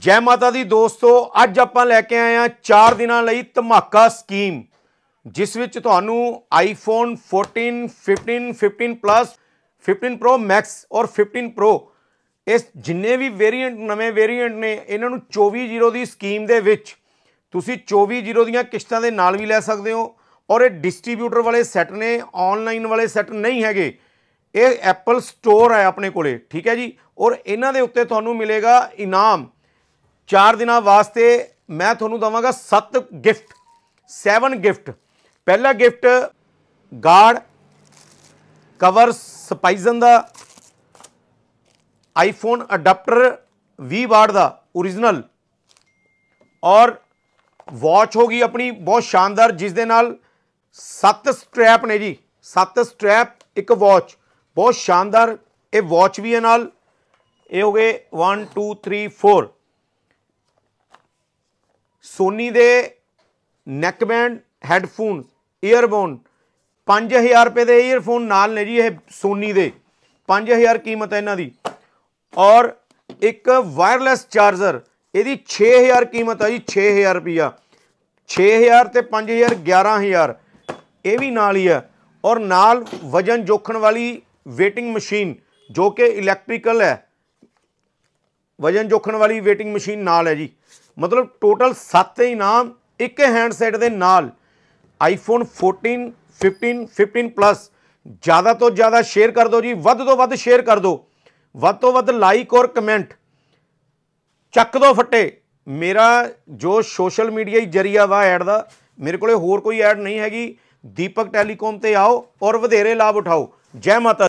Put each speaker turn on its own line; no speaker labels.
ਜੈ ਮਾਤਾ ਦੀ ਦੋਸਤੋ ਅੱਜ ਆਪਾਂ ਲੈ ਕੇ ਆਏ ਆਂ 4 ਦਿਨਾਂ ਲਈ ਧਮਾਕਾ ਸਕੀਮ ਜਿਸ ਵਿੱਚ ਤੁਹਾਨੂੰ ਆਈਫੋਨ 14 15 15 ਪਲੱਸ 15 ਪ੍ਰੋ ਮੈਕਸ ਔਰ 15 ਪ੍ਰੋ ਇਸ ਜਿੰਨੇ ਵੀ ਵੇਰੀਐਂਟ ਨਵੇਂ ਵੇਰੀਐਂਟ ਨੇ ਇਹਨਾਂ ਨੂੰ 240 ਦੀ ਸਕੀਮ ਦੇ ਵਿੱਚ ਤੁਸੀਂ 240 ਦੀਆਂ ਕਿਸ਼ਤਾਂ ਦੇ ਨਾਲ ਵੀ ਲੈ ਸਕਦੇ ਹੋ ਔਰ ਇਹ ਡਿਸਟ੍ਰੀਬਿਊਟਰ ਵਾਲੇ ਸੈੱਟ ਨੇ ਆਨਲਾਈਨ ਵਾਲੇ ਸੈੱਟ ਨਹੀਂ ਹੈਗੇ ਇਹ ਐਪਲ ਸਟੋਰ ਹੈ ਆਪਣੇ ਕੋਲੇ ਠੀਕ ਹੈ ਜੀ ਔਰ ਇਹਨਾਂ ਦੇ ਉੱਤੇ ਤੁਹਾਨੂੰ ਮਿਲੇਗਾ ਇਨਾਮ 4 ਦਿਨਾਂ ਵਾਸਤੇ ਮੈਂ ਤੁਹਾਨੂੰ ਦਵਾਂਗਾ 7 ਗਿਫਟ 7 ਗਿਫਟ ਪਹਿਲਾ ਗਿਫਟ ਗਾਰਡ ਕਵਰ ਸਪਾਈਜ਼ਨ ਦਾ ਆਈਫੋਨ ਅਡਾਪਟਰ 20 ਵਾਟ ਦਾ origignal ਔਰ ਵਾਚ ਹੋਗੀ ਆਪਣੀ ਬਹੁਤ ਸ਼ਾਨਦਾਰ ਜਿਸ ਦੇ ਨਾਲ 7 ਸਟ੍ਰੈਪ ਨੇ ਜੀ 7 ਸਟ੍ਰੈਪ ਇੱਕ ਵਾਚ ਬਹੁਤ ਸ਼ਾਨਦਾਰ ਇਹ ਵਾਚ ਵੀ ਹੈ ਨਾਲ ਇਹ ਹੋ ਗਏ 1 2 3 4 ਸੋਨੀ ਦੇ ਨੈਕ ਬੈਂਡ ਹੈੱਡਫੋਨ 이어ਫੋਨ 5000 ਰੁਪਏ ਦੇ 이어ਫੋਨ ਨਾਲ ਨੇ ਜੀ ਇਹ ਸੋਨੀ ਦੇ 5000 ਕੀਮਤ ਹੈ ਇਹਨਾਂ ਦੀ ਔਰ ਇੱਕ ਵਾਇਰਲੈਸ ਚਾਰਜਰ ਇਹਦੀ 6000 ਕੀਮਤ ਹੈ ਜੀ 6000 ਰੁਪਿਆ 6000 ਤੇ 5000 11000 ਇਹ ਵੀ ਨਾਲ ਹੀ ਆ ਔਰ ਨਾਲ ਵਜਨ ਜੋਖਣ ਵਾਲੀ ਵੇਟਿੰਗ ਮਸ਼ੀਨ ਜੋ ਕਿ ਇਲੈਕਟ੍ਰੀਕਲ ਹੈ ਵਜਨ ਜੋਖਣ ਵਾਲੀ ਵੇਟਿੰਗ ਮਸ਼ੀਨ ਨਾਲ ਹੈ ਜੀ ਮਤਲਬ ਟੋਟਲ 7 ਇਨਾਮ ਇੱਕ ਹੈਂਡਸੈਟ ਦੇ ਨਾਲ ਆਈਫੋਨ 14 15 15 ਪਲੱਸ ਜ਼ਿਆਦਾ ਤੋਂ ਜ਼ਿਆਦਾ ਸ਼ੇਅਰ ਕਰ ਦਿਓ ਜੀ ਵੱਧ ਤੋਂ ਵੱਧ ਸ਼ੇਅਰ ਕਰ ਦਿਓ ਵੱਧ ਤੋਂ ਵੱਧ ਲਾਈਕ ਔਰ ਕਮੈਂਟ ਚੱਕ ਦਿਓ ਫੱਟੇ ਮੇਰਾ ਜੋ ਸੋਸ਼ਲ ਮੀਡੀਆ ਹੀ ਜਰੀਆ ਵਾ ਐਡ ਦਾ ਮੇਰੇ ਕੋਲੇ ਹੋਰ ਕੋਈ ਐਡ ਨਹੀਂ ਹੈਗੀ ਦੀਪਕ ਟੈਲੀਕਾਮ ਤੇ ਆਓ ਔਰ ਵਧੇਰੇ ਲਾਭ ਉਠਾਓ ਜੈ ਮਾਤਾ